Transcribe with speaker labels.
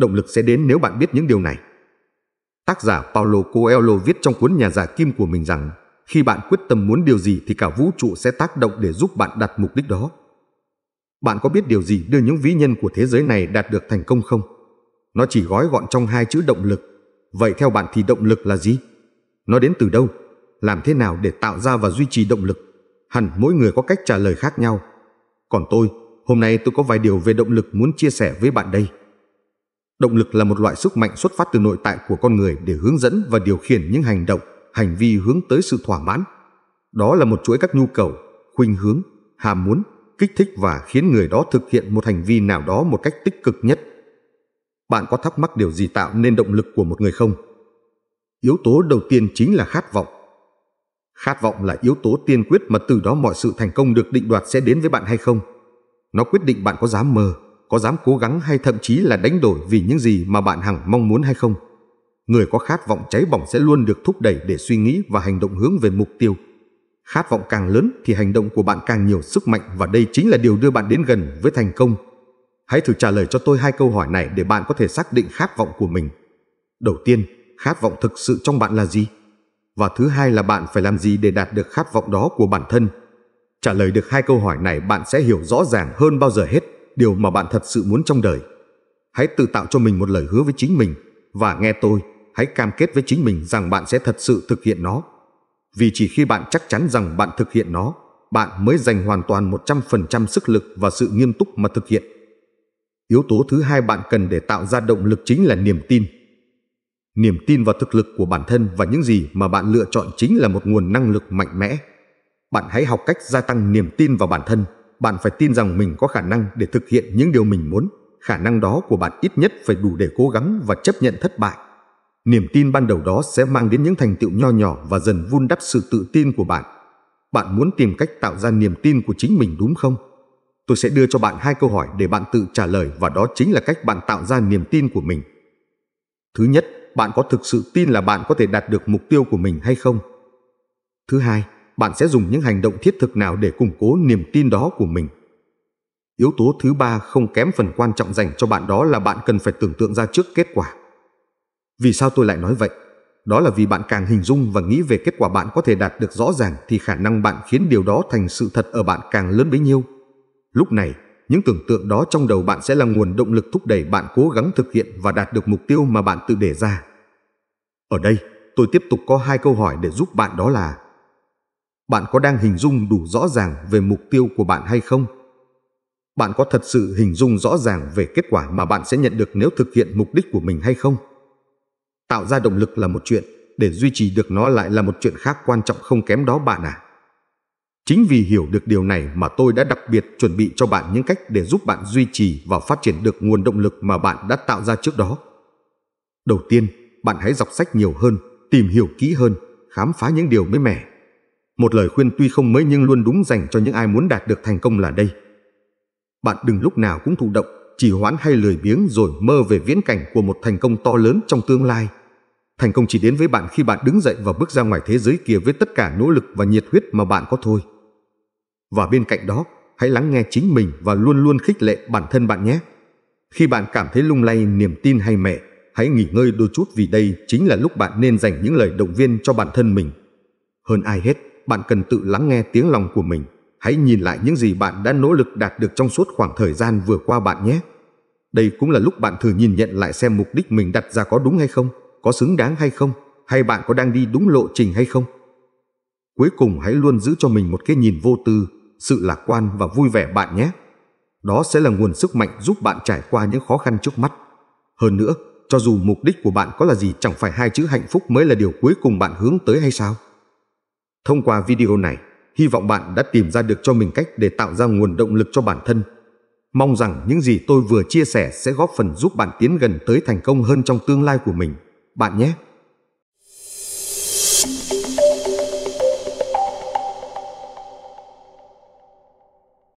Speaker 1: Động lực sẽ đến nếu bạn biết những điều này. Tác giả Paulo Coelho viết trong cuốn Nhà giả kim của mình rằng khi bạn quyết tâm muốn điều gì thì cả vũ trụ sẽ tác động để giúp bạn đạt mục đích đó. Bạn có biết điều gì đưa những vĩ nhân của thế giới này đạt được thành công không? Nó chỉ gói gọn trong hai chữ động lực. Vậy theo bạn thì động lực là gì? Nó đến từ đâu? Làm thế nào để tạo ra và duy trì động lực? Hẳn mỗi người có cách trả lời khác nhau. Còn tôi, hôm nay tôi có vài điều về động lực muốn chia sẻ với bạn đây. Động lực là một loại sức mạnh xuất phát từ nội tại của con người để hướng dẫn và điều khiển những hành động, hành vi hướng tới sự thỏa mãn. Đó là một chuỗi các nhu cầu, khuynh hướng, ham muốn, kích thích và khiến người đó thực hiện một hành vi nào đó một cách tích cực nhất. Bạn có thắc mắc điều gì tạo nên động lực của một người không? Yếu tố đầu tiên chính là khát vọng. Khát vọng là yếu tố tiên quyết mà từ đó mọi sự thành công được định đoạt sẽ đến với bạn hay không. Nó quyết định bạn có dám mơ, có dám cố gắng hay thậm chí là đánh đổi vì những gì mà bạn hằng mong muốn hay không. Người có khát vọng cháy bỏng sẽ luôn được thúc đẩy để suy nghĩ và hành động hướng về mục tiêu. Khát vọng càng lớn thì hành động của bạn càng nhiều sức mạnh và đây chính là điều đưa bạn đến gần với thành công. Hãy thử trả lời cho tôi hai câu hỏi này để bạn có thể xác định khát vọng của mình. Đầu tiên, khát vọng thực sự trong bạn là gì? Và thứ hai là bạn phải làm gì để đạt được khát vọng đó của bản thân? Trả lời được hai câu hỏi này bạn sẽ hiểu rõ ràng hơn bao giờ hết điều mà bạn thật sự muốn trong đời. Hãy tự tạo cho mình một lời hứa với chính mình và nghe tôi, hãy cam kết với chính mình rằng bạn sẽ thật sự thực hiện nó. Vì chỉ khi bạn chắc chắn rằng bạn thực hiện nó, bạn mới dành hoàn toàn 100% sức lực và sự nghiêm túc mà thực hiện. Yếu tố thứ hai bạn cần để tạo ra động lực chính là niềm tin. Niềm tin vào thực lực của bản thân và những gì mà bạn lựa chọn chính là một nguồn năng lực mạnh mẽ. Bạn hãy học cách gia tăng niềm tin vào bản thân bạn phải tin rằng mình có khả năng để thực hiện những điều mình muốn khả năng đó của bạn ít nhất phải đủ để cố gắng và chấp nhận thất bại niềm tin ban đầu đó sẽ mang đến những thành tựu nho nhỏ và dần vun đắp sự tự tin của bạn bạn muốn tìm cách tạo ra niềm tin của chính mình đúng không tôi sẽ đưa cho bạn hai câu hỏi để bạn tự trả lời và đó chính là cách bạn tạo ra niềm tin của mình thứ nhất bạn có thực sự tin là bạn có thể đạt được mục tiêu của mình hay không thứ hai bạn sẽ dùng những hành động thiết thực nào để củng cố niềm tin đó của mình. Yếu tố thứ ba không kém phần quan trọng dành cho bạn đó là bạn cần phải tưởng tượng ra trước kết quả. Vì sao tôi lại nói vậy? Đó là vì bạn càng hình dung và nghĩ về kết quả bạn có thể đạt được rõ ràng thì khả năng bạn khiến điều đó thành sự thật ở bạn càng lớn bấy nhiêu. Lúc này, những tưởng tượng đó trong đầu bạn sẽ là nguồn động lực thúc đẩy bạn cố gắng thực hiện và đạt được mục tiêu mà bạn tự đề ra. Ở đây, tôi tiếp tục có hai câu hỏi để giúp bạn đó là bạn có đang hình dung đủ rõ ràng về mục tiêu của bạn hay không? Bạn có thật sự hình dung rõ ràng về kết quả mà bạn sẽ nhận được nếu thực hiện mục đích của mình hay không? Tạo ra động lực là một chuyện, để duy trì được nó lại là một chuyện khác quan trọng không kém đó bạn à. Chính vì hiểu được điều này mà tôi đã đặc biệt chuẩn bị cho bạn những cách để giúp bạn duy trì và phát triển được nguồn động lực mà bạn đã tạo ra trước đó. Đầu tiên, bạn hãy đọc sách nhiều hơn, tìm hiểu kỹ hơn, khám phá những điều mới mẻ một lời khuyên tuy không mới nhưng luôn đúng dành cho những ai muốn đạt được thành công là đây. Bạn đừng lúc nào cũng thụ động, chỉ hoãn hay lười biếng rồi mơ về viễn cảnh của một thành công to lớn trong tương lai. Thành công chỉ đến với bạn khi bạn đứng dậy và bước ra ngoài thế giới kia với tất cả nỗ lực và nhiệt huyết mà bạn có thôi. Và bên cạnh đó, hãy lắng nghe chính mình và luôn luôn khích lệ bản thân bạn nhé. Khi bạn cảm thấy lung lay niềm tin hay mẹ, hãy nghỉ ngơi đôi chút vì đây chính là lúc bạn nên dành những lời động viên cho bản thân mình. Hơn ai hết, bạn cần tự lắng nghe tiếng lòng của mình. Hãy nhìn lại những gì bạn đã nỗ lực đạt được trong suốt khoảng thời gian vừa qua bạn nhé. Đây cũng là lúc bạn thử nhìn nhận lại xem mục đích mình đặt ra có đúng hay không, có xứng đáng hay không, hay bạn có đang đi đúng lộ trình hay không. Cuối cùng hãy luôn giữ cho mình một cái nhìn vô tư, sự lạc quan và vui vẻ bạn nhé. Đó sẽ là nguồn sức mạnh giúp bạn trải qua những khó khăn trước mắt. Hơn nữa, cho dù mục đích của bạn có là gì chẳng phải hai chữ hạnh phúc mới là điều cuối cùng bạn hướng tới hay sao? Thông qua video này, hy vọng bạn đã tìm ra được cho mình cách để tạo ra nguồn động lực cho bản thân. Mong rằng những gì tôi vừa chia sẻ sẽ góp phần giúp bạn tiến gần tới thành công hơn trong tương lai của mình. Bạn nhé!